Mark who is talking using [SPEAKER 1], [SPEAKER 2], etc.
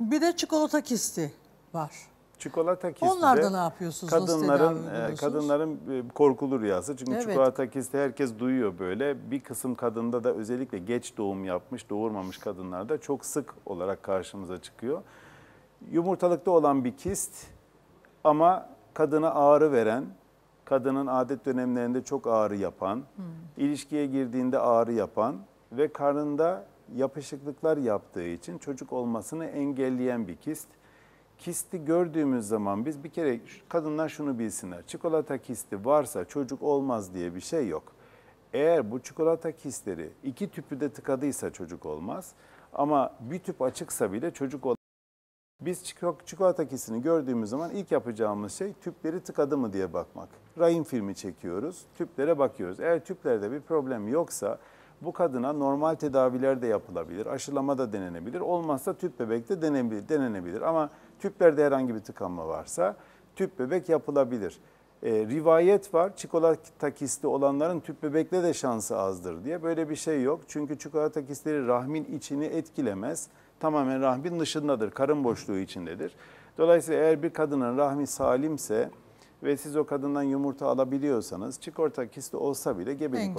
[SPEAKER 1] Bir de çikolata kisti var. Çikolata kisti Onlarda de ne yapıyorsunuz? kadınların e, kadınların e, korkulu rüyası. Çünkü evet. çikolata kisti herkes duyuyor böyle. Bir kısım kadında da özellikle geç doğum yapmış, doğurmamış kadınlarda çok sık olarak karşımıza çıkıyor. Yumurtalıkta olan bir kist ama kadına ağrı veren, kadının adet dönemlerinde çok ağrı yapan, hmm. ilişkiye girdiğinde ağrı yapan ve karnında yapışıklıklar yaptığı için çocuk olmasını engelleyen bir kist. Kisti gördüğümüz zaman biz bir kere kadınlar şunu bilsinler. Çikolata kisti varsa çocuk olmaz diye bir şey yok. Eğer bu çikolata kistleri iki tüpü de tıkadıysa çocuk olmaz. Ama bir tüp açıksa bile çocuk olmaz. Biz çikolata kisini gördüğümüz zaman ilk yapacağımız şey tüpleri tıkadı mı diye bakmak. Rayın filmi çekiyoruz, tüplere bakıyoruz. Eğer tüplerde bir problem yoksa bu kadına normal tedaviler de yapılabilir, aşılama da denenebilir. Olmazsa tüp bebek de denenebilir. Ama tüplerde herhangi bir tıkanma varsa tüp bebek yapılabilir. E, rivayet var çikolata kisti olanların tüp bebekle de şansı azdır diye. Böyle bir şey yok. Çünkü çikolata kistleri rahmin içini etkilemez. Tamamen rahmin dışındadır, karın boşluğu içindedir. Dolayısıyla eğer bir kadının rahmi salimse ve siz o kadından yumurta alabiliyorsanız çikolata kisti olsa bile gebelik olur.